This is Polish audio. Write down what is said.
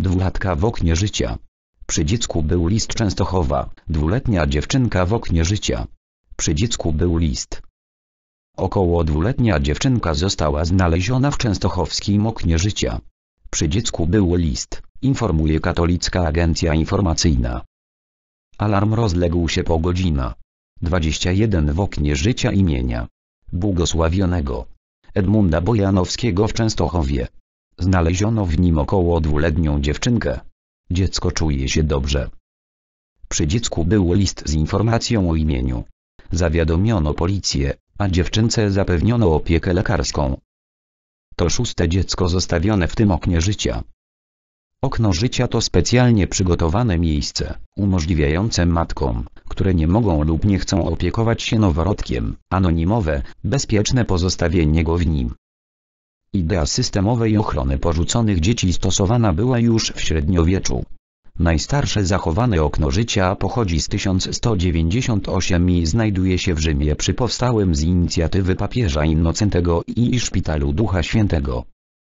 Dwulatka w oknie życia. Przy dziecku był list Częstochowa, dwuletnia dziewczynka w oknie życia. Przy dziecku był list. Około dwuletnia dziewczynka została znaleziona w częstochowskim oknie życia. Przy dziecku był list, informuje Katolicka Agencja Informacyjna. Alarm rozległ się po godzina 21 w oknie życia imienia błogosławionego Edmunda Bojanowskiego w Częstochowie. Znaleziono w nim około dwuletnią dziewczynkę. Dziecko czuje się dobrze. Przy dziecku był list z informacją o imieniu. Zawiadomiono policję, a dziewczynce zapewniono opiekę lekarską. To szóste dziecko zostawione w tym oknie życia. Okno życia to specjalnie przygotowane miejsce, umożliwiające matkom, które nie mogą lub nie chcą opiekować się noworodkiem, anonimowe, bezpieczne pozostawienie go w nim. Idea systemowej ochrony porzuconych dzieci stosowana była już w średniowieczu. Najstarsze zachowane okno życia pochodzi z 1198 i znajduje się w Rzymie przy powstałym z inicjatywy papieża Innocentego i Szpitalu Ducha Świętego.